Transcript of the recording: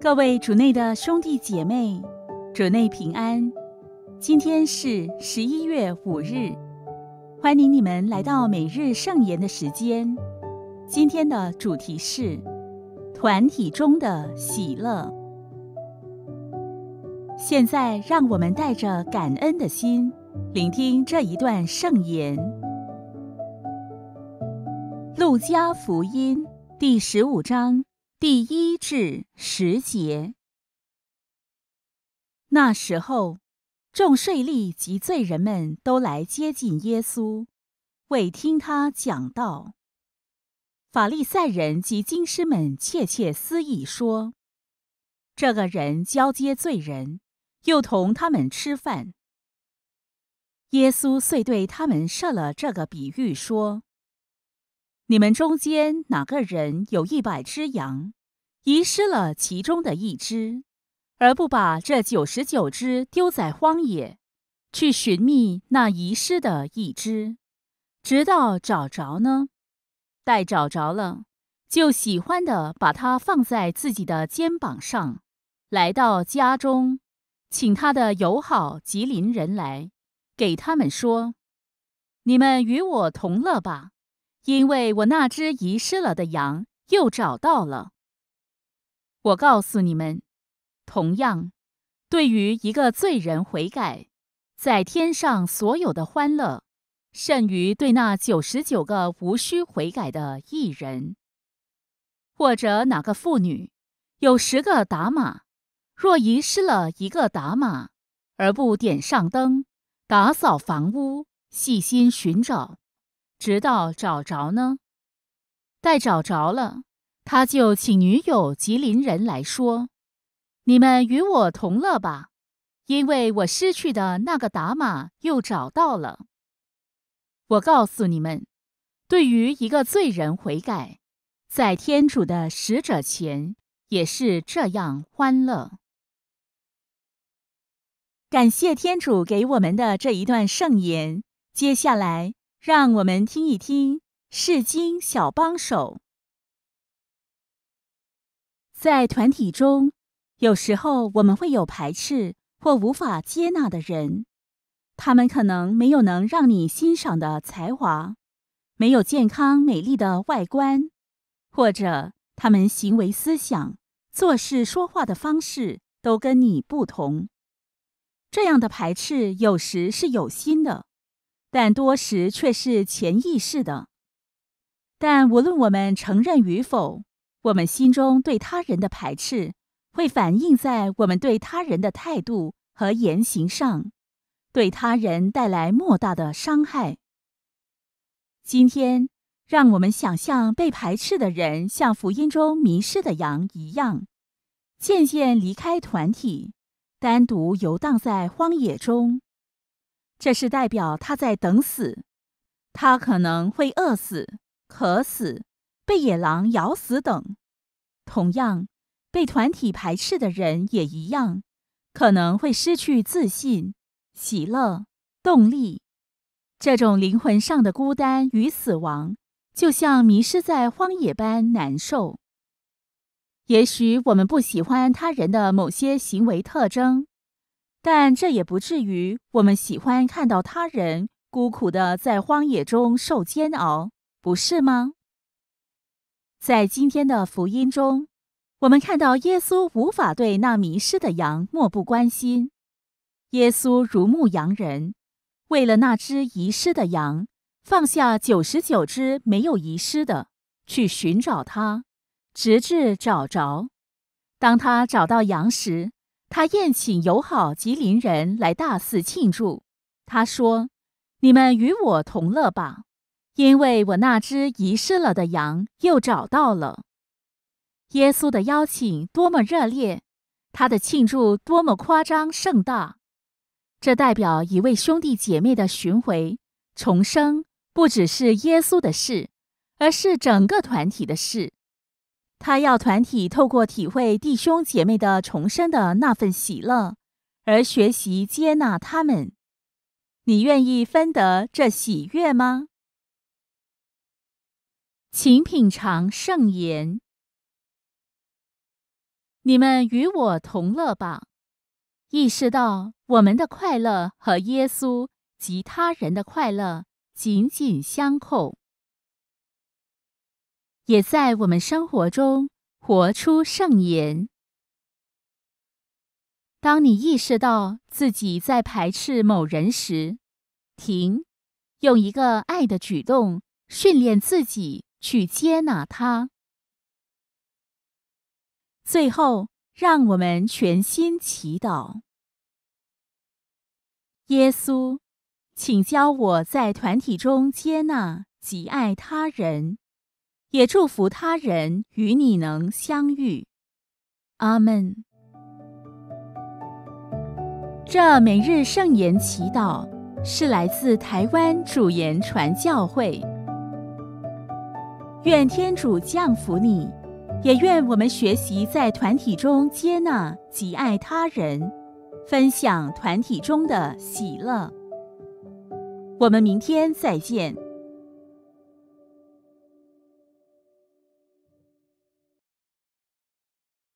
各位主内的兄弟姐妹，主内平安。今天是十一月五日，欢迎你们来到每日圣言的时间。今天的主题是团体中的喜乐。现在让我们带着感恩的心，聆听这一段圣言。路加福音第十五章。第一至十节。那时候，众税吏及罪人们都来接近耶稣，为听他讲道。法利赛人及经师们窃窃私议说：“这个人交接罪人，又同他们吃饭。”耶稣遂对他们设了这个比喻说：“你们中间哪个人有一百只羊？”遗失了其中的一只，而不把这九十九只丢在荒野，去寻觅那遗失的一只，直到找着呢。待找着了，就喜欢的把它放在自己的肩膀上，来到家中，请他的友好吉林人来，给他们说：“你们与我同乐吧，因为我那只遗失了的羊又找到了。”我告诉你们，同样，对于一个罪人悔改，在天上所有的欢乐，甚于对那九十九个无需悔改的一人。或者哪个妇女有十个打马，若遗失了一个打马，而不点上灯，打扫房屋，细心寻找，直到找着呢？待找着了。他就请女友吉林人来说：“你们与我同乐吧，因为我失去的那个达玛又找到了。我告诉你们，对于一个罪人悔改，在天主的使者前也是这样欢乐。感谢天主给我们的这一段圣言。接下来，让我们听一听《世经小帮手》。”在团体中，有时候我们会有排斥或无法接纳的人。他们可能没有能让你欣赏的才华，没有健康美丽的外观，或者他们行为、思想、做事、说话的方式都跟你不同。这样的排斥有时是有心的，但多时却是潜意识的。但无论我们承认与否。我们心中对他人的排斥，会反映在我们对他人的态度和言行上，对他人带来莫大的伤害。今天，让我们想象被排斥的人，像福音中迷失的羊一样，渐渐离开团体，单独游荡在荒野中。这是代表他在等死，他可能会饿死、渴死。被野狼咬死等，同样被团体排斥的人也一样，可能会失去自信、喜乐、动力。这种灵魂上的孤单与死亡，就像迷失在荒野般难受。也许我们不喜欢他人的某些行为特征，但这也不至于我们喜欢看到他人孤苦的在荒野中受煎熬，不是吗？在今天的福音中，我们看到耶稣无法对那迷失的羊漠不关心。耶稣如牧羊人，为了那只遗失的羊，放下九十九只没有遗失的，去寻找它，直至找着。当他找到羊时，他宴请友好及邻人来大肆庆祝。他说：“你们与我同乐吧。”因为我那只遗失了的羊又找到了，耶稣的邀请多么热烈，他的庆祝多么夸张盛大。这代表一位兄弟姐妹的巡回、重生，不只是耶稣的事，而是整个团体的事。他要团体透过体会弟兄姐妹的重生的那份喜乐，而学习接纳他们。你愿意分得这喜悦吗？请品尝圣言。你们与我同乐吧，意识到我们的快乐和耶稣及他人的快乐紧紧相扣，也在我们生活中活出圣言。当你意识到自己在排斥某人时，停，用一个爱的举动训练自己。去接纳他。最后，让我们全心祈祷：耶稣，请教我在团体中接纳及爱他人，也祝福他人与你能相遇。阿门。这每日圣言祈祷是来自台湾主言传教会。愿天主降福你，也愿我们学习在团体中接纳及爱他人，分享团体中的喜乐。我们明天再见。